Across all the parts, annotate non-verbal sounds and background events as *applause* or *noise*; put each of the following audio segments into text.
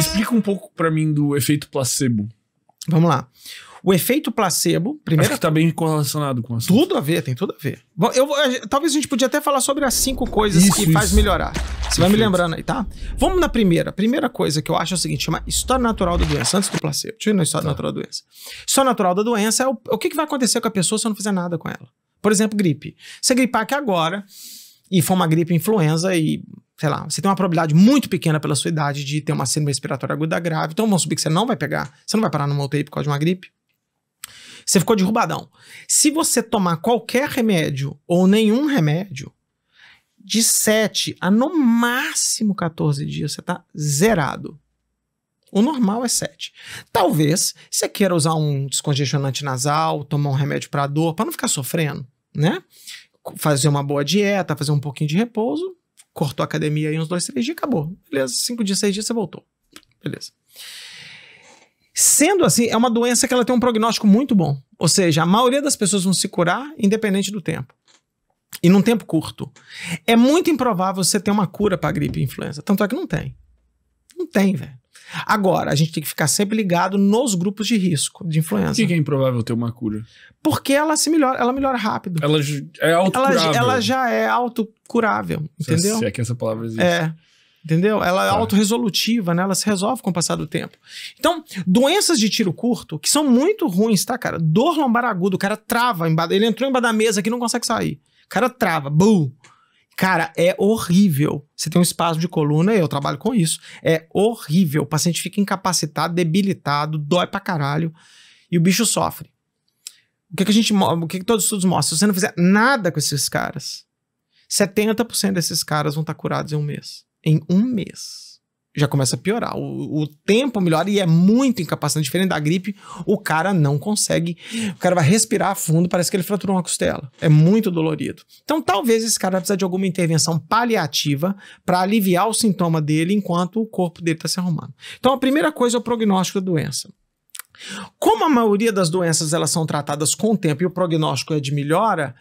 Explica um pouco para mim do efeito placebo. Vamos lá. O efeito placebo, primeiro. Acho que tá bem correlacionado com isso. Tudo a ver, tem tudo a ver. Bom, eu, eu, talvez a gente podia até falar sobre as cinco coisas isso, que isso. faz melhorar. Você vai me lembrando aí, tá? Vamos na primeira. Primeira coisa que eu acho é o seguinte: chama história natural da doença, antes do placebo. Deixa eu ir na história tá. natural da doença. História natural da doença é o, o que, que vai acontecer com a pessoa se eu não fizer nada com ela. Por exemplo, gripe. Se gripar aqui agora, e for uma gripe influenza e sei lá, você tem uma probabilidade muito pequena pela sua idade de ter uma síndrome respiratória aguda grave. Então vamos subir que você não vai pegar, você não vai parar numa UTI por causa de uma gripe. Você ficou derrubadão. Se você tomar qualquer remédio ou nenhum remédio, de 7 a no máximo 14 dias você está zerado. O normal é 7. Talvez você queira usar um descongestionante nasal, tomar um remédio para dor, para não ficar sofrendo, né? Fazer uma boa dieta, fazer um pouquinho de repouso, cortou a academia aí uns dois, três dias, acabou. Beleza, cinco dias, seis dias, você voltou. Beleza. Sendo assim, é uma doença que ela tem um prognóstico muito bom. Ou seja, a maioria das pessoas vão se curar independente do tempo. E num tempo curto. É muito improvável você ter uma cura para gripe e influenza. Tanto é que não tem. Não tem, velho. Agora, a gente tem que ficar sempre ligado nos grupos de risco de influenza. Por que, é improvável ter uma cura? Porque ela se melhora, ela melhora rápido. Ela é autocurável. Ela, ela já é autocurável, é- entendeu? Se é que essa palavra existe. É. Entendeu? Ela é tá. autorresolutiva, né? Ela se resolve com o passar do tempo. Então, doenças de tiro curto, que são muito ruins, tá, cara? Dor lombar aguda, o cara trava, ele entrou embaixo da mesa que não consegue sair. O cara trava, bum. Cara, é horrível. Você tem um espaço de coluna, eu trabalho com isso. É horrível. O paciente fica incapacitado, debilitado, dói pra caralho. E o bicho sofre. O que, que a gente. O que, que todos os estudos mostram? Se você não fizer nada com esses caras, 70% desses caras vão estar tá curados em um mês. Em um mês já começa a piorar. O, o tempo melhora e é muito incapacitante. Diferente da gripe, o cara não consegue. O cara vai respirar fundo, parece que ele fraturou uma costela. É muito dolorido. Então, talvez esse cara precise de alguma intervenção paliativa para aliviar o sintoma dele enquanto o corpo dele está se arrumando. Então, a primeira coisa é o prognóstico da doença. Como a maioria das doenças elas são tratadas com o tempo e o prognóstico é de melhora,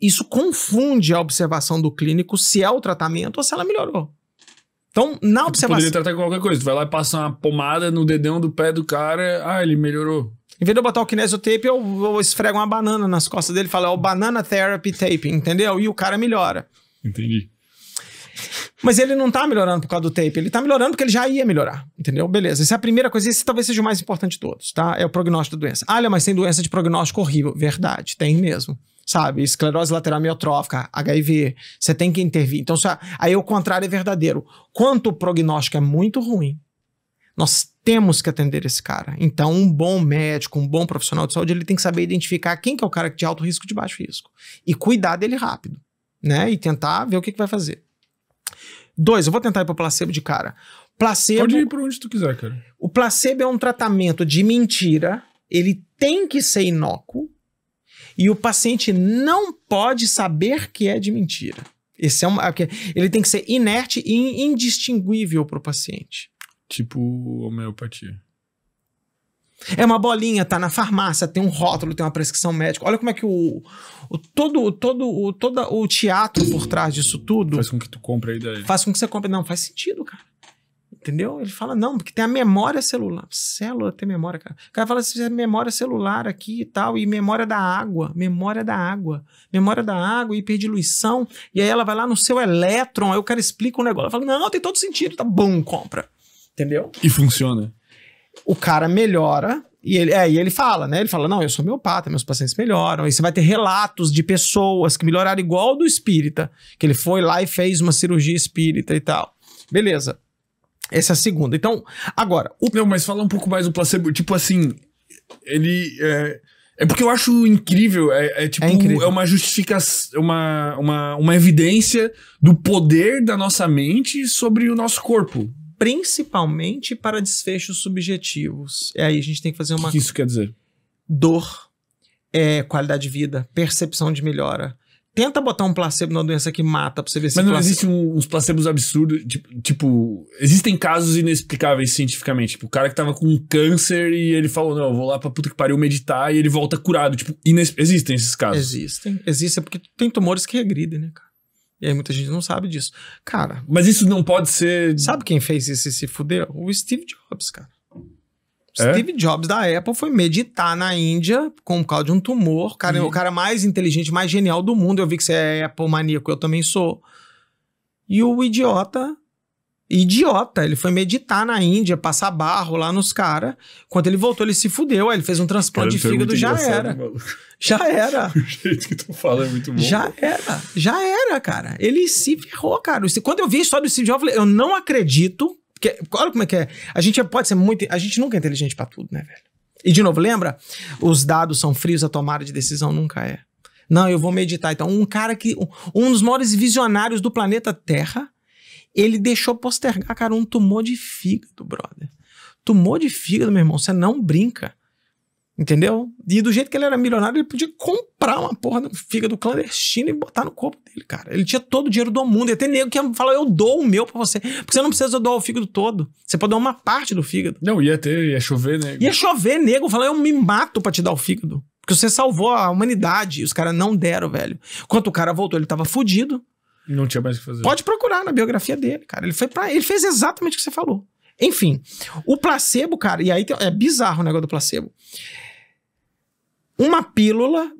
isso confunde a observação do clínico se é o tratamento ou se ela melhorou. Então, na tipo, observação. Poderia tratar com qualquer coisa. Tu vai lá e passa uma pomada no dedão do pé do cara, ah, ele melhorou. Em vez de eu botar o kinesiotape, eu, eu esfrego uma banana nas costas dele e falo, é o banana therapy tape, entendeu? E o cara melhora. Entendi. Mas ele não tá melhorando por causa do tape, ele tá melhorando porque ele já ia melhorar, entendeu? Beleza, essa é a primeira coisa, esse talvez seja o mais importante de todos, tá? É o prognóstico da doença. Ah, mas tem doença de prognóstico horrível. Verdade, tem mesmo sabe? Esclerose lateral miotrófica HIV, você tem que intervir. Então, a, aí o contrário é verdadeiro. Quanto o prognóstico é muito ruim, nós temos que atender esse cara. Então, um bom médico, um bom profissional de saúde, ele tem que saber identificar quem que é o cara de alto risco e de baixo risco. E cuidar dele rápido, né? E tentar ver o que, que vai fazer. Dois, eu vou tentar ir para placebo de cara. Placebo. Pode ir para onde tu quiser, cara. O placebo é um tratamento de mentira. Ele tem que ser inócuo, e o paciente não pode saber que é de mentira. Esse é um, ele tem que ser inerte e indistinguível para o paciente. Tipo homeopatia. É uma bolinha, tá na farmácia, tem um rótulo, tem uma prescrição médica. Olha como é que o, o todo, todo, o, todo o teatro por trás disso tudo. Faz com que tu compre a ideia. Faz com que você compre. Não, faz sentido, cara entendeu? Ele fala, não, porque tem a memória celular. Célula tem memória, cara. O cara fala assim, memória celular aqui e tal, e memória da água, memória da água, memória da água, hiperdiluição. E aí ela vai lá no seu elétron, aí o cara explica o um negócio. Ela fala, não, tem todo sentido, tá bom, compra. Entendeu? E funciona. O cara melhora, e ele, é, e ele fala, né? Ele fala: não, eu sou homeopata, meus pacientes melhoram. E você vai ter relatos de pessoas que melhoraram igual do espírita, que ele foi lá e fez uma cirurgia espírita e tal. Beleza. Essa é a segunda. Então, agora. O... Não, mas fala um pouco mais do placebo. Tipo assim, ele. É, é porque eu acho incrível. É, é tipo. É, incrível. é uma justificação. Uma, uma, uma evidência do poder da nossa mente sobre o nosso corpo. Principalmente para desfechos subjetivos. É aí a gente tem que fazer uma. O que isso quer dizer? Dor, é, qualidade de vida, percepção de melhora. Tenta botar um placebo na doença que mata pra você ver se. Mas não placebo... existem uns placebos absurdos. Tipo, tipo, existem casos inexplicáveis cientificamente. Tipo, o cara que tava com câncer e ele falou: Não, eu vou lá pra puta que pariu meditar e ele volta curado. Tipo, existem esses casos. Existem. Existem porque tem tumores que regridem, né, cara? E aí muita gente não sabe disso. Cara. Mas isso não pode ser. Sabe quem fez isso e se fudeu? O Steve Jobs, cara. É? Steve Jobs da Apple foi meditar na Índia com causa de um tumor. Cara, e... É o uhum. cara mais inteligente, mais genial do mundo. Eu vi que você é Apple maníaco, eu também sou. E o idiota idiota. Ele foi meditar na Índia, passar barro lá nos caras. Quando ele voltou, ele se fudeu. Aí ele fez um transplante cara, de é fígado, já era. Já *laughs* era. o jeito que tu fala é muito bom. Já era, já era, cara. Ele se ferrou, cara. Quando eu vi a história do Steve Jobs, eu falei, eu não acredito porque, olha como é que é. A gente pode ser muito. A gente nunca é inteligente para tudo, né, velho? E de novo, lembra? Os dados são frios, a tomada de decisão nunca é. Não, eu vou meditar. Então, um cara que. Um dos maiores visionários do planeta Terra, ele deixou postergar, cara, um tumor de fígado, brother. Tumor de fígado, meu irmão, você não brinca. Entendeu? E do jeito que ele era milionário, ele podia comprar uma porra de fígado clandestino e botar no corpo dele, cara. Ele tinha todo o dinheiro do mundo. Ia ter nego que ia falar, eu dou o meu pra você. Porque você não precisa doar o fígado todo. Você pode dar uma parte do fígado. Não, ia ter, ia chover nego. Né? Ia chover nego, falar, eu me mato pra te dar o fígado. Porque você salvou a humanidade. E os caras não deram, velho. Quando o cara voltou, ele tava fudido. Não tinha mais o que fazer. Pode procurar na biografia dele, cara. Ele, foi para ele fez exatamente o que você falou. Enfim, o placebo, cara, e aí é bizarro o negócio do placebo. Uma pílula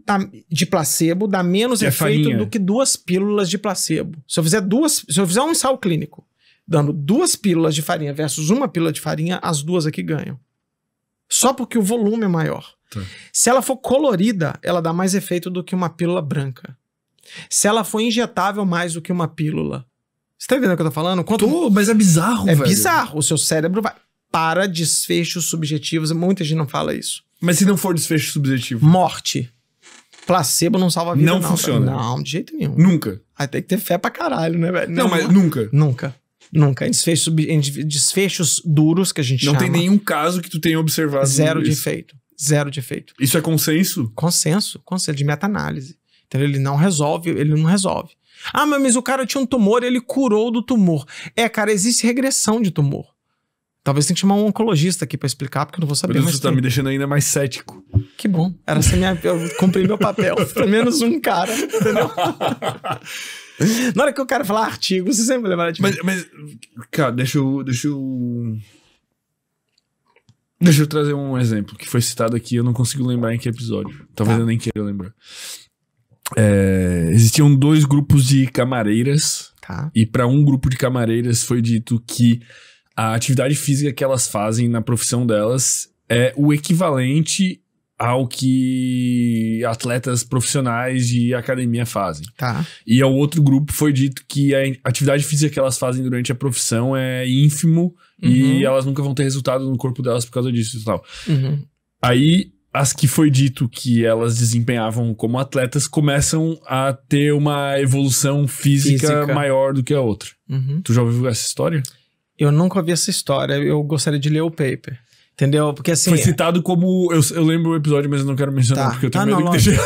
de placebo dá menos que é efeito do que duas pílulas de placebo. Se eu fizer duas, se eu fizer um ensaio clínico dando duas pílulas de farinha versus uma pílula de farinha, as duas aqui ganham. Só porque o volume é maior. Tá. Se ela for colorida, ela dá mais efeito do que uma pílula branca. Se ela for injetável mais do que uma pílula. Você tá entendendo o que eu tô falando? Quanto... Tô, mas é bizarro, é velho. É bizarro. O seu cérebro vai para desfechos subjetivos. Muita gente não fala isso. Mas se não for desfecho subjetivo? Morte. Placebo não salva a vida. Não, não funciona. Não, de jeito nenhum. Nunca. Aí tem que ter fé pra caralho, né, velho? Não, não mas né? nunca. Nunca. Nunca. Em desfechos, em desfechos duros que a gente não chama. Não tem nenhum caso que tu tenha observado. Zero de efeito. Zero de efeito. Isso é consenso? Consenso. Consenso de meta-análise. Entendeu? Ele não resolve, ele não resolve. Ah, mas o cara tinha um tumor, ele curou do tumor. É, cara, existe regressão de tumor. Talvez tenha que chamar um oncologista aqui para explicar, porque eu não vou saber. Mas você está me deixando ainda mais cético. Que bom. Era essa assim, minha. Eu cumpri meu papel. Pelo *laughs* menos um cara, entendeu? *laughs* Na hora que eu quero falar artigo, você sempre lembra de Mas, mas, cara, deixa eu, deixa eu. Deixa eu trazer um exemplo que foi citado aqui, eu não consigo lembrar em que episódio. Talvez tá. eu nem queira lembrar. É, existiam dois grupos de camareiras. Tá. E para um grupo de camareiras foi dito que a atividade física que elas fazem na profissão delas é o equivalente ao que atletas profissionais de academia fazem. Tá. E ao é outro grupo foi dito que a atividade física que elas fazem durante a profissão é ínfimo uhum. e elas nunca vão ter resultado no corpo delas por causa disso e tal. Uhum. Aí as que foi dito que elas desempenhavam como atletas começam a ter uma evolução física, física. maior do que a outra. Uhum. Tu já ouviu essa história? eu nunca ouvi essa história, eu gostaria de ler o paper. Entendeu? Porque assim. Foi citado como. Eu, eu lembro o episódio, mas eu não quero mencionar, tá. porque eu tenho ah, medo não, que deixe. *laughs*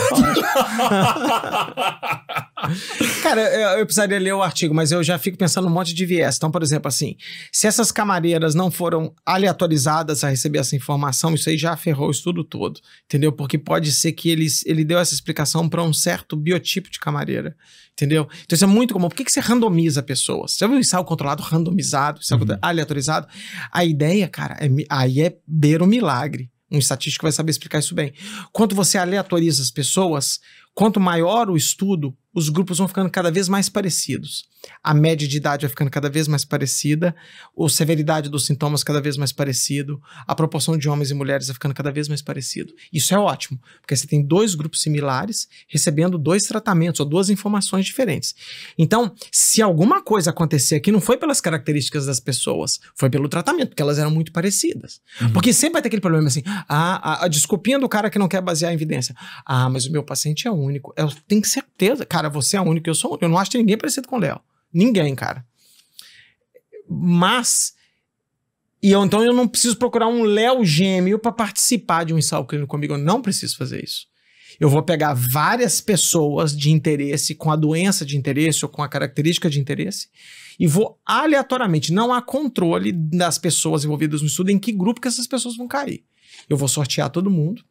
*laughs* Cara, eu, eu, precisaria ler o artigo, mas eu já fico pensando um monte de viés. Então, por exemplo, assim, se essas camareiras não foram aleatorizadas a receber essa informação, isso aí já ferrou o estudo todo, entendeu? Porque pode ser que ele, ele deu essa explicação para um certo biotipo de camareira, entendeu? Então isso é muito comum. Por que, que você randomiza pessoas? Você viu ensaio ah, controlado, randomizado, ensaio é uhum. aleatorizado? A ideia, cara, é, aí é beber o milagre. Um estatístico vai saber explicar isso bem. Quando você aleatoriza as pessoas, Quanto maior o estudo, os grupos vão ficando cada vez mais parecidos. A média de idade vai ficando cada vez mais parecida, a severidade dos sintomas cada vez mais parecido, a proporção de homens e mulheres vai ficando cada vez mais parecido. Isso é ótimo, porque você tem dois grupos similares recebendo dois tratamentos ou duas informações diferentes. Então, se alguma coisa acontecer aqui, não foi pelas características das pessoas, foi pelo tratamento, porque elas eram muito parecidas. Uhum. Porque sempre vai ter aquele problema assim, a, ah, a, ah, a desculpinha do cara que não quer basear a evidência. Ah, mas o meu paciente é um único. Eu tenho certeza, cara, você é único, eu sou único. Eu não acho que ninguém parecido com o Léo. Ninguém, cara. Mas. E eu, então eu não preciso procurar um Léo gêmeo para participar de um ensaio clínico comigo. Eu não preciso fazer isso. Eu vou pegar várias pessoas de interesse, com a doença de interesse ou com a característica de interesse, e vou aleatoriamente, não há controle das pessoas envolvidas no estudo em que grupo que essas pessoas vão cair. Eu vou sortear todo mundo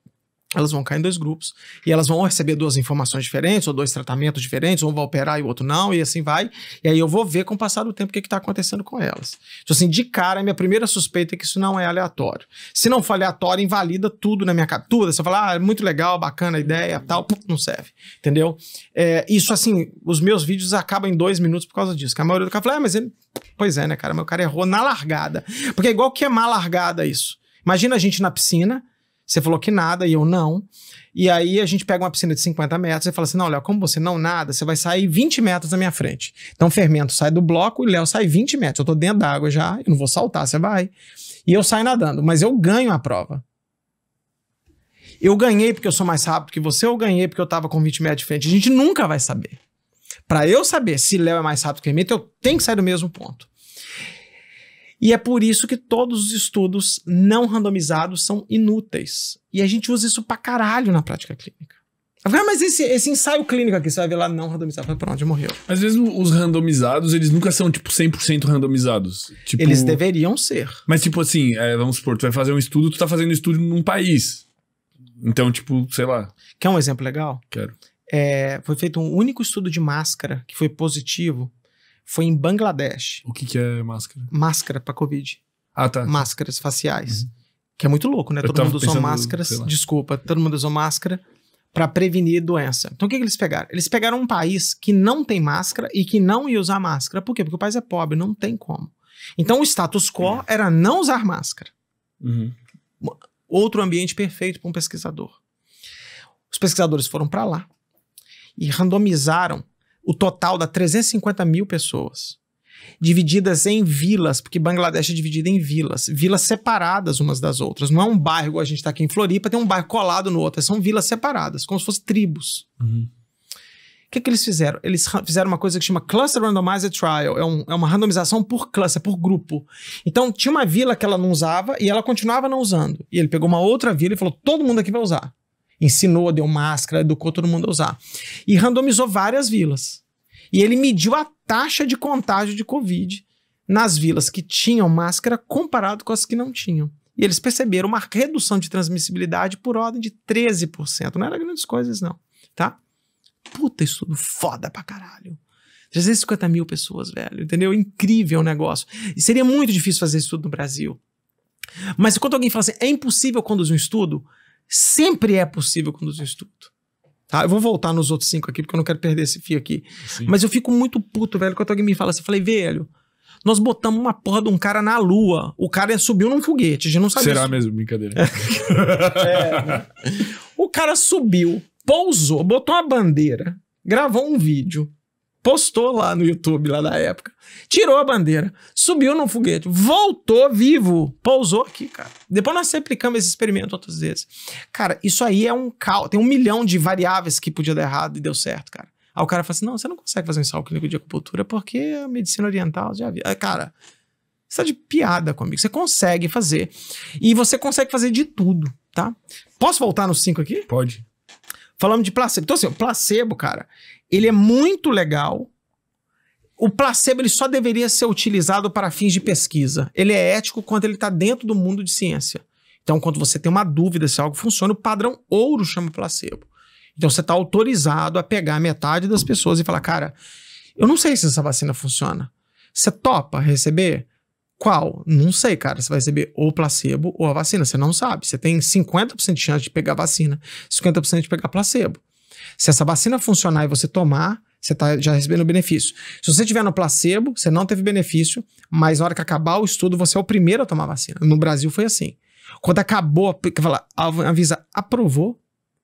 elas vão cair em dois grupos e elas vão receber duas informações diferentes ou dois tratamentos diferentes, um vai operar e o outro não, e assim vai. E aí eu vou ver com o passar do tempo o que está acontecendo com elas. Então, assim, de cara, a minha primeira suspeita é que isso não é aleatório. Se não for aleatório, invalida tudo na minha captura. Você fala, ah, é muito legal, bacana a ideia, tal, não serve. Entendeu? É, isso, assim, os meus vídeos acabam em dois minutos por causa disso. Que a maioria do cara fala, ah, mas ele. Pois é, né, cara? Meu cara errou na largada. Porque é igual é má largada isso. Imagina a gente na piscina você falou que nada e eu não. E aí a gente pega uma piscina de 50 metros e fala assim: não, Léo, como você não nada, você vai sair 20 metros da minha frente. Então, fermento sai do bloco e Léo sai 20 metros. Eu tô dentro da água já, eu não vou saltar, você vai. E eu saio nadando, mas eu ganho a prova. Eu ganhei porque eu sou mais rápido que você, eu ganhei porque eu tava com 20 metros de frente. A gente nunca vai saber. Para eu saber se Léo é mais rápido que o eu tenho que sair do mesmo ponto. E é por isso que todos os estudos não randomizados são inúteis. E a gente usa isso pra caralho na prática clínica. Ah, mas esse, esse ensaio clínico aqui, você vai ver lá não randomizado. Fala, pronto, já morreu. Às vezes os randomizados, eles nunca são, tipo, 100% randomizados. Tipo, eles deveriam ser. Mas, tipo assim, é, vamos supor, tu vai fazer um estudo, tu tá fazendo um estudo num país. Então, tipo, sei lá. Quer um exemplo legal? Quero. É, foi feito um único estudo de máscara que foi positivo foi em Bangladesh. O que, que é máscara? Máscara para Covid. Ah, tá. Máscaras faciais. Uhum. Que é muito louco, né? todo mundo usou máscaras. Desculpa, todo mundo usou máscara para prevenir doença. Então o que, que, eles pegaram? Eles pegaram um país que não tem máscara e que não ia usar máscara. Por quê? Porque o país é pobre, não tem como. Então o status quo era não usar máscara. Uhum. Outro ambiente perfeito para um pesquisador. Os pesquisadores foram para lá e randomizaram o total dá 350 mil pessoas. Divididas em vilas, porque Bangladesh é dividida em vilas, vilas separadas umas das outras. Não é um bairro, a gente está aqui em Floripa, tem um bairro colado no outro, são vilas separadas, como se fossem tribos. Uhum. O que, é que eles fizeram? Eles fizeram uma coisa que chama Cluster Randomized Trial. É, um, é, uma randomização por cluster, por grupo. Então, tinha uma vila que ela não usava e ela continuava não usando. E ele pegou uma outra vila e falou: todo mundo aqui vai usar ensinou, deu máscara, educou todo mundo a usar. E randomizou várias vilas. E ele mediu a taxa de contágio de Covid nas vilas que tinham máscara comparado com as que não tinham. E eles perceberam uma redução de transmissibilidade por ordem de 13%. Não era grandes coisas, não, tá? Puta estudo foda pra caralho. 350 mil pessoas, velho, entendeu? Incrível o negócio. E seria muito difícil fazer estudo no Brasil. Mas quando alguém fala assim, é impossível conduzir um estudo, Sempre é possível conduzir estudo. Tá? Eu vou voltar nos outros cinco aqui, porque eu não quero perder esse fio aqui. Sim. Mas eu fico muito puto, velho, quando alguém me fala assim. Eu falei, velho, nós botamos uma porra de um cara na lua. O cara subiu num foguete, a gente não sabe Será isso. mesmo, brincadeira. *laughs* é, né? O cara subiu, pousou, botou uma bandeira, gravou um vídeo, postou lá no YouTube, lá da época. Tirou a bandeira, subiu num foguete, voltou vivo, pousou aqui, cara. Depois nós replicamos esse experimento outras vezes. Cara, isso aí é um caos. Tem um milhão de variáveis que podia dar errado e deu certo, cara. Aí o cara fala assim: não, você não consegue fazer um ensaio clínico de acupuntura porque a medicina oriental já havia. Cara, você tá de piada comigo. Você consegue fazer. E você consegue fazer de tudo, tá? Posso voltar nos cinco aqui? Pode. Falamos de placebo. Então, assim, o placebo, cara, ele é muito legal. O placebo ele só deveria ser utilizado para fins de pesquisa. Ele é ético quando ele está dentro do mundo de ciência. Então, quando você tem uma dúvida se algo funciona, o padrão ouro chama placebo. Então, você está autorizado a pegar metade das pessoas e falar: cara, eu não sei se essa vacina funciona. Você topa receber? Qual? Não sei, cara. Você vai receber ou placebo ou a vacina. Você não sabe. Você tem 50% de chance de pegar vacina, 50% de pegar placebo. Se essa vacina funcionar e você tomar, você está já recebendo benefício. Se você tiver no placebo, você não teve benefício, mas na hora que acabar o estudo, você é o primeiro a tomar a vacina. No Brasil foi assim. Quando acabou, a avisa, aprovou,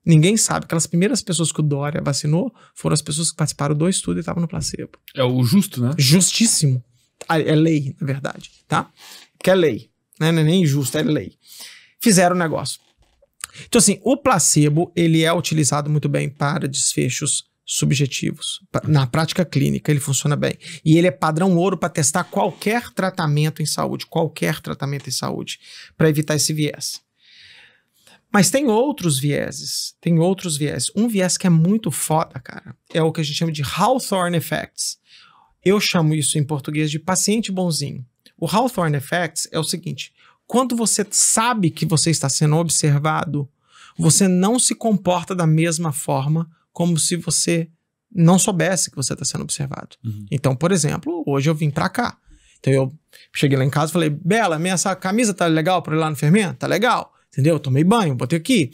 ninguém sabe. Aquelas primeiras pessoas que o Dória vacinou foram as pessoas que participaram do estudo e estavam no placebo. É o justo, né? Justíssimo. Ah, é lei, na verdade, tá? Que é lei. Né? Não é nem justo, é lei. Fizeram o negócio. Então, assim, o placebo, ele é utilizado muito bem para desfechos subjetivos. Na prática clínica, ele funciona bem. E ele é padrão ouro para testar qualquer tratamento em saúde, qualquer tratamento em saúde, para evitar esse viés. Mas tem outros vieses, tem outros vieses. Um viés que é muito foda, cara, é o que a gente chama de Hawthorne Effects. Eu chamo isso em português de paciente bonzinho. O Hawthorne Effects é o seguinte: quando você sabe que você está sendo observado, você não se comporta da mesma forma como se você não soubesse que você está sendo observado. Uhum. Então, por exemplo, hoje eu vim para cá. Então eu cheguei lá em casa e falei: Bela, minha essa camisa tá legal para ir lá no fermento? Tá legal. Entendeu? Eu tomei banho, botei aqui.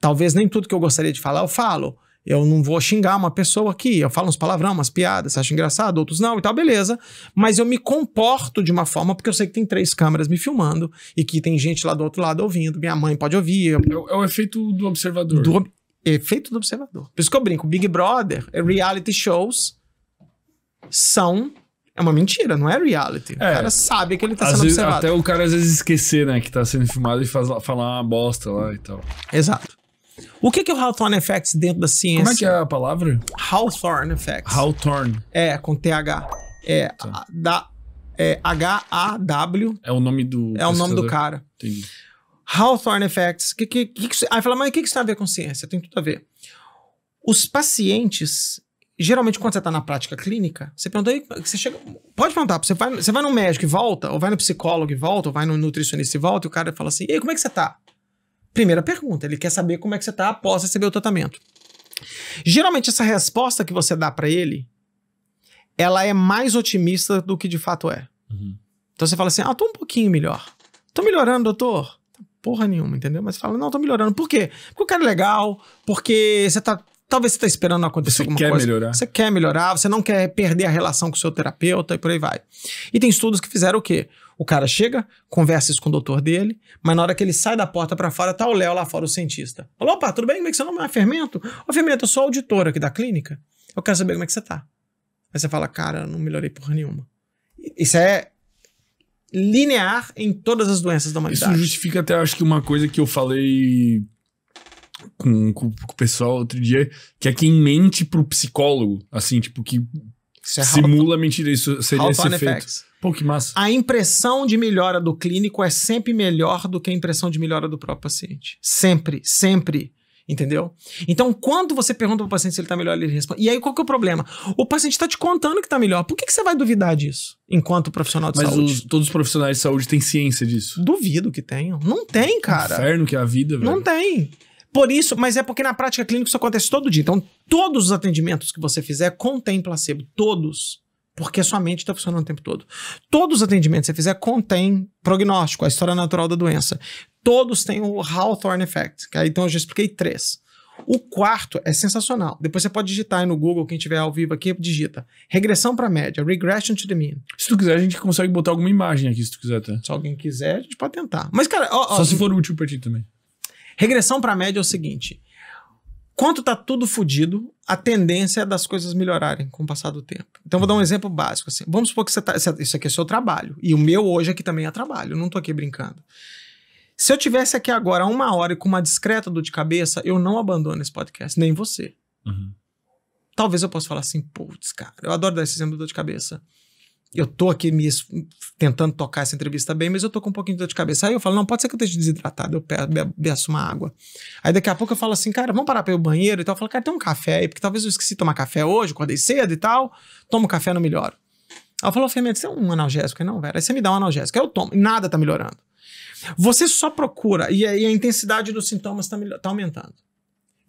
Talvez nem tudo que eu gostaria de falar eu falo. Eu não vou xingar uma pessoa aqui, eu falo uns palavrão, umas piadas, Você acha engraçado, outros não e tal, beleza. Mas eu me comporto de uma forma, porque eu sei que tem três câmeras me filmando e que tem gente lá do outro lado ouvindo, minha mãe pode ouvir. Eu... É, o é efeito do observador. Do ob... Efeito do observador. Por isso que eu brinco, Big Brother, reality shows são é uma mentira, não é reality. É. O cara sabe que ele tá sendo vezes, observado. Até o cara às vezes esquecer, né, que tá sendo filmado e falar uma bosta lá e tal. Exato. O que, que é o Hawthorne Effects dentro da ciência? Como é que é a palavra? Hawthorne Effects. Hawthorne. É, com TH. É, da, é H-A-W. É o nome do. É o nome do cara. Entendi. Hawthorne Effects. Que, que, que, que aí fala, mas o que, que isso tem a ver com ciência? Tem tudo a ver. Os pacientes, geralmente quando você está na prática clínica, você pergunta aí, você chega, pode perguntar, você vai, você vai no médico e volta, ou vai no psicólogo e volta, ou vai no nutricionista e volta, e o cara fala assim, e aí, como é que você está? Primeira pergunta, ele quer saber como é que você está após receber o tratamento. Geralmente essa resposta que você dá para ele, ela é mais otimista do que de fato é. Uhum. Então você fala assim, ah, tô um pouquinho melhor. Tô melhorando, doutor? Porra nenhuma, entendeu? Mas fala, não, tô melhorando. Por quê? Porque o cara é legal, porque você tá talvez você está esperando acontecer você alguma quer Melhorar. Você quer melhorar, você não quer perder a relação com o seu terapeuta e por aí vai. E tem estudos que fizeram o quê? O cara chega, conversa isso com o doutor dele, mas na hora que ele sai da porta para fora, tá o Léo lá fora, o cientista. Falou, opa, tudo bem? Como é que você não é fermento? Ô, fermento, eu sou auditor aqui da clínica. Eu quero saber como é que você tá. Aí você fala, cara, não melhorei porra nenhuma. Isso é linear em todas as doenças da humanidade. Isso justifica até, acho que uma coisa que eu falei com, com, com o pessoal outro dia, que é quem mente pro psicólogo, assim, tipo, que é Simula mentira, isso seria esse efeito. Pô, que massa. A impressão de melhora do clínico é sempre melhor do que a impressão de melhora do próprio paciente. Sempre, sempre. Entendeu? Então, quando você pergunta para o paciente se ele está melhor, ele responde. E aí, qual que é o problema? O paciente está te contando que está melhor. Por que, que você vai duvidar disso, enquanto profissional de Mas saúde? Mas todos os profissionais de saúde têm ciência disso? Duvido que tenham. Não tem, cara. Inferno que é a vida, velho. Não tem. Por isso, mas é porque na prática clínica isso acontece todo dia. Então, todos os atendimentos que você fizer contém placebo. Todos. Porque a sua mente está funcionando o tempo todo. Todos os atendimentos que você fizer contém prognóstico, a história natural da doença. Todos têm o Hawthorne Effect. Que aí, então, eu já expliquei três. O quarto é sensacional. Depois você pode digitar aí no Google, quem tiver ao vivo aqui, digita. Regressão para a média, regression to the mean. Se tu quiser, a gente consegue botar alguma imagem aqui, se tu quiser, até. Tá? Se alguém quiser, a gente pode tentar. Mas, cara... Ó, ó, Só se for útil para ti também. Regressão para a média é o seguinte: quanto tá tudo fodido, a tendência é das coisas melhorarem com o passar do tempo. Então vou dar um uhum. exemplo básico assim. Vamos supor que você tá, isso aqui é seu trabalho e o meu hoje aqui também é trabalho. não tô aqui brincando. Se eu tivesse aqui agora uma hora e com uma discreta dor de cabeça, eu não abandono esse podcast, nem você. Uhum. Talvez eu possa falar assim, putz, cara, eu adoro dar esse exemplo de dor de cabeça eu tô aqui me tentando tocar essa entrevista bem, mas eu tô com um pouquinho de dor de cabeça. Aí eu falo, não, pode ser que eu esteja desidratado, eu peço, peço uma água. Aí daqui a pouco eu falo assim, cara, vamos parar para ir ao banheiro e tal. Eu falo, cara, tem um café aí, porque talvez eu esqueci de tomar café hoje, acordei cedo e tal. Tomo café, não melhoro. Aí eu falo, Fernando, você é um analgésico? Aí não, velho. Aí você me dá um analgésico. Aí eu tomo, nada tá melhorando. Você só procura, e a, e a intensidade dos sintomas tá, tá aumentando.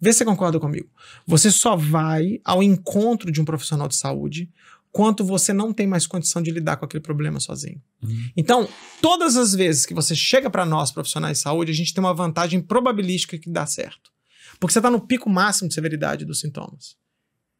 Vê se você concorda comigo. Você só vai ao encontro de um profissional de saúde quanto você não tem mais condição de lidar com aquele problema sozinho. Uhum. Então, todas as vezes que você chega para nós, profissionais de saúde, a gente tem uma vantagem probabilística que dá certo. Porque você está no pico máximo de severidade dos sintomas.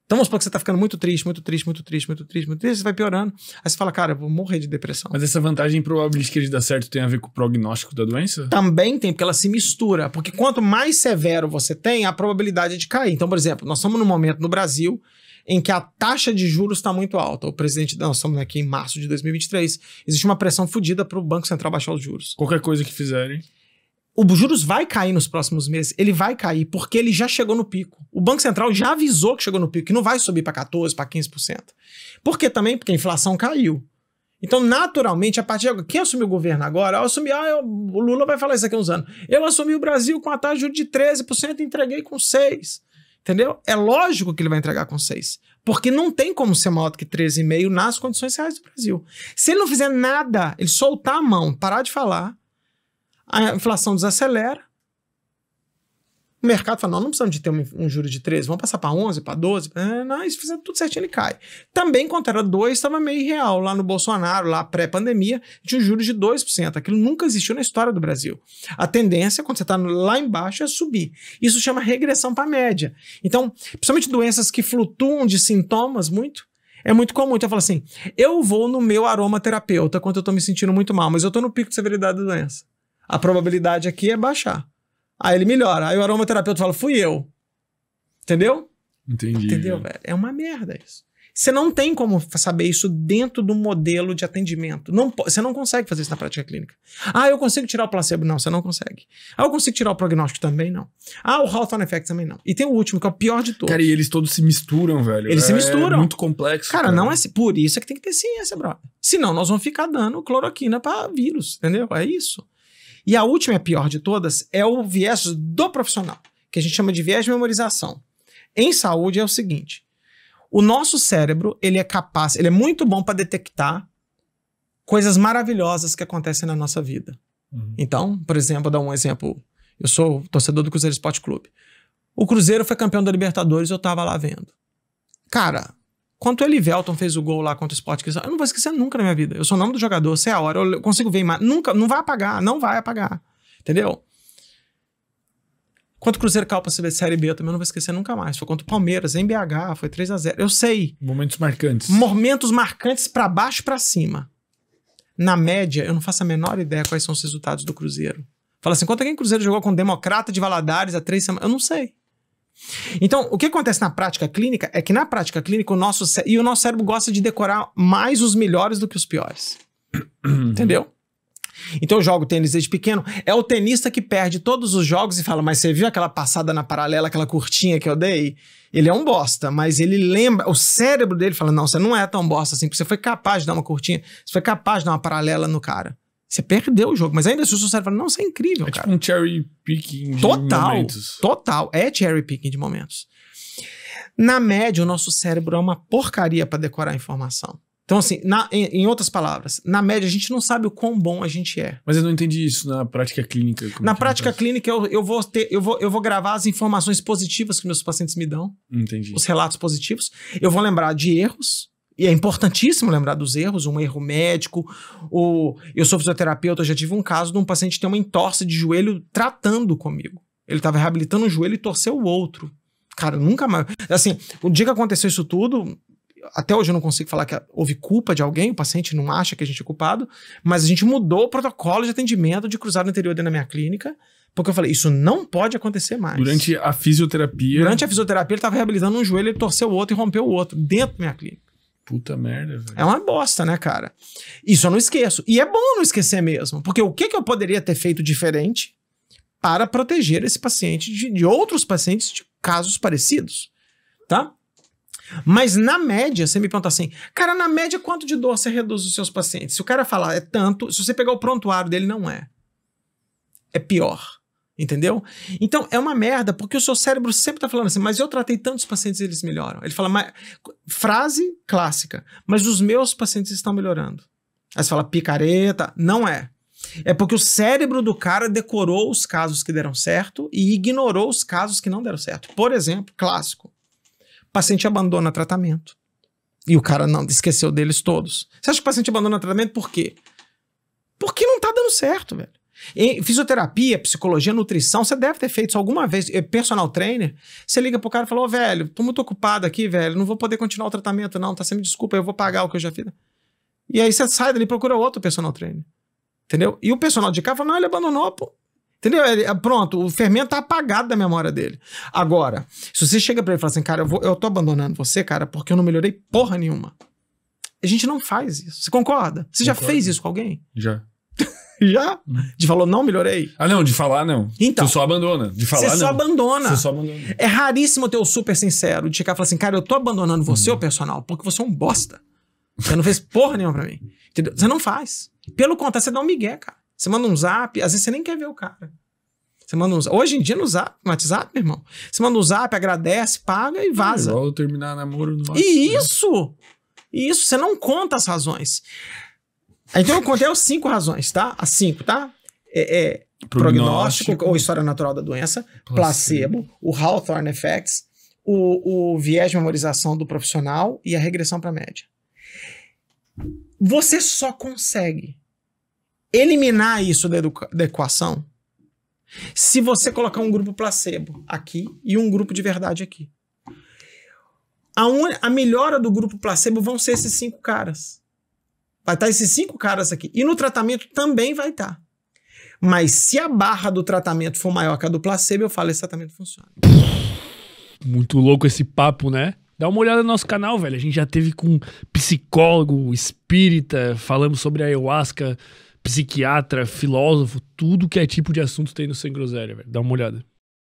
Então vamos supor que você está ficando muito triste, muito triste, muito triste, muito triste, muito triste, você vai piorando. Aí você fala, cara, eu vou morrer de depressão. Mas essa vantagem probabilística de dar certo tem a ver com o prognóstico da doença? Também tem, porque ela se mistura. Porque quanto mais severo você tem, a probabilidade é de cair. Então, por exemplo, nós estamos num momento no Brasil em que a taxa de juros está muito alta. O presidente, não, estamos aqui em março de 2023, existe uma pressão fodida para o Banco Central baixar os juros. Qualquer coisa que fizerem. O juros vai cair nos próximos meses, ele vai cair, porque ele já chegou no pico. O Banco Central já avisou que chegou no pico, que não vai subir para 14%, para 15%. Por quê também? Porque a inflação caiu. Então, naturalmente, a partir de agora, quem assumiu o governo agora, eu assumi, ah, eu, o Lula vai falar isso aqui uns anos. Eu assumi o Brasil com a taxa de 13%, entreguei com 6%. Entendeu? É lógico que ele vai entregar com 6. Porque não tem como ser maior do que 13,5 nas condições reais do Brasil. Se ele não fizer nada, ele soltar a mão, parar de falar, a inflação desacelera, o mercado fala: não, não precisamos de ter um, um juro de 13, vamos passar para 11, para 12. Ah, não, isso fizer tudo certinho, ele cai. Também, quando era 2, estava meio real. Lá no Bolsonaro, lá pré-pandemia, tinha um juro de 2%. Aquilo nunca existiu na história do Brasil. A tendência, quando você está lá embaixo, é subir. Isso chama regressão para a média. Então, principalmente doenças que flutuam de sintomas muito, é muito comum. Então, eu falo assim: eu vou no meu aromaterapeuta quando eu estou me sentindo muito mal, mas eu estou no pico de severidade da doença. A probabilidade aqui é baixar. Aí ele melhora. Aí o aromaterapeuta fala, fui eu. Entendeu? Entendi. Entendeu, velho? É uma merda isso. Você não tem como saber isso dentro do modelo de atendimento. Não, você não consegue fazer isso na prática clínica. Ah, eu consigo tirar o placebo? Não, você não consegue. Ah, eu consigo tirar o prognóstico? Também não. Ah, o Hawthorne Effect? Também não. E tem o último, que é o pior de todos. Cara, e eles todos se misturam, velho. Eles é, se misturam. É muito complexo. Cara, cara, não é... Por isso é que tem que ter ciência, brother. Senão nós vamos ficar dando cloroquina para vírus, entendeu? É isso. E a última, a pior de todas, é o viés do profissional, que a gente chama de viés de memorização. Em saúde é o seguinte: o nosso cérebro ele é capaz, ele é muito bom para detectar coisas maravilhosas que acontecem na nossa vida. Uhum. Então, por exemplo, vou dar um exemplo. Eu sou torcedor do Cruzeiro Esporte Clube. O Cruzeiro foi campeão da Libertadores, eu estava lá vendo. Cara, Quanto o Elivelton fez o gol lá contra o Sport, eu não vou esquecer nunca na minha vida. Eu sou o nome do jogador, sei a hora, eu consigo ver mais. Nunca, não vai apagar, não vai apagar. Entendeu? Quanto o Cruzeiro Calpa Série B, eu também não vou esquecer nunca mais. Foi contra o Palmeiras, em BH, foi 3 a 0 Eu sei. Momentos marcantes. Momentos marcantes para baixo para cima. Na média, eu não faço a menor ideia quais são os resultados do Cruzeiro. Fala assim, quanto é que o Cruzeiro jogou com o Democrata de Valadares há três semanas? Eu não sei. Então, o que acontece na prática clínica é que na prática clínica o nosso e o nosso cérebro gosta de decorar mais os melhores do que os piores. Uhum. Entendeu? Então eu jogo tênis desde pequeno. É o tenista que perde todos os jogos e fala: Mas você viu aquela passada na paralela, aquela curtinha que eu dei? Ele é um bosta, mas ele lembra, o cérebro dele fala: Não, você não é tão bosta assim, porque você foi capaz de dar uma curtinha, você foi capaz de dar uma paralela no cara. Você perdeu o jogo, mas ainda assim o seu cérebro fala, não, isso é incrível, é tipo cara. É tipo um cherry picking de total, momentos. Total, é cherry picking de momentos. Na média, o nosso cérebro é uma porcaria para decorar a informação. Então, assim, na, em, em, outras palavras, na média a gente não sabe o quão bom a gente é. Mas eu não entendi isso na prática clínica. na é prática clínica, eu, eu, vou ter, eu, vou, eu vou gravar as informações positivas que meus pacientes me dão. Entendi. Os relatos positivos. Eu vou lembrar de erros. E é importantíssimo lembrar dos erros, um erro médico, ou eu sou fisioterapeuta, eu já tive um caso de um paciente ter uma entorse de joelho tratando comigo. Ele estava reabilitando um joelho e torceu o outro. Cara, nunca mais. Assim, o dia que aconteceu isso tudo, até hoje eu não consigo falar que houve culpa de alguém, o paciente não acha que a gente é culpado, mas a gente mudou o protocolo de atendimento de cruzado anterior dentro da minha clínica, porque eu falei, isso não pode acontecer mais. Durante a fisioterapia. Durante a fisioterapia, ele estava reabilitando um joelho, ele torceu o outro e rompeu o outro, dentro da minha clínica. Puta merda, velho. É uma bosta, né, cara? Isso eu não esqueço. E é bom não esquecer mesmo, porque o que, que eu poderia ter feito diferente para proteger esse paciente de, de outros pacientes de casos parecidos, tá? Mas na média, você me pergunta assim, cara, na média quanto de dor você reduz os seus pacientes? Se o cara falar é tanto, se você pegar o prontuário dele, não é. É pior. Entendeu? Então é uma merda, porque o seu cérebro sempre tá falando assim, mas eu tratei tantos pacientes e eles melhoram. Ele fala, mas, frase clássica, mas os meus pacientes estão melhorando. Aí você fala, picareta. Não é. É porque o cérebro do cara decorou os casos que deram certo e ignorou os casos que não deram certo. Por exemplo, clássico: paciente abandona tratamento. E o cara não esqueceu deles todos. Você acha que o paciente abandona tratamento por quê? Porque não tá dando certo, velho. Em fisioterapia, psicologia, nutrição, você deve ter feito isso alguma vez. É personal trainer, você liga pro cara e fala: Ô, oh, velho, tô muito ocupado aqui, velho, não vou poder continuar o tratamento, não, tá? sendo me desculpa, eu vou pagar o que eu já fiz. E aí você sai dali e procura outro personal trainer. Entendeu? E o personal de cá fala: não, ele abandonou, pô. Entendeu? Ele, ah, pronto, o fermento tá apagado da memória dele. Agora, se você chega para ele e fala assim, cara, eu, vou, eu tô abandonando você, cara, porque eu não melhorei porra nenhuma. A gente não faz isso. Você concorda? Você Concordo. já fez isso com alguém? Já. *laughs* Já? De falou, não melhorei. Ah, não, de falar não. Então. Você só abandona. De falar você não. Só abandona. Você só abandona. É raríssimo ter o super sincero de chegar e falar assim, cara, eu tô abandonando você, o uhum. ô personal, porque você é um bosta. Você não fez porra nenhuma pra mim. Entendeu? Você não faz. Pelo contrário, você dá um migué, cara. Você manda um zap, às vezes você nem quer ver o cara. Você manda um zap. Hoje em dia no zap, no WhatsApp, meu irmão. Você manda um zap, agradece, paga e vaza. É igual terminar namoro no WhatsApp. E isso! Isso, você não conta as razões. Então eu contei as é cinco razões, tá? As cinco, tá? É, é prognóstico, prognóstico, ou história natural da doença, placebo, placebo o Hawthorne Effects, o, o viés de memorização do profissional e a regressão para a média. Você só consegue eliminar isso da, da equação se você colocar um grupo placebo aqui e um grupo de verdade aqui. A, un, a melhora do grupo placebo vão ser esses cinco caras. Vai estar tá esses cinco caras aqui. E no tratamento também vai estar. Tá. Mas se a barra do tratamento for maior que a do placebo, eu falo, esse tratamento funciona. Muito louco esse papo, né? Dá uma olhada no nosso canal, velho. A gente já teve com psicólogo, espírita, falamos sobre ayahuasca, psiquiatra, filósofo, tudo que é tipo de assunto tem no Sem Groselha, velho. Dá uma olhada.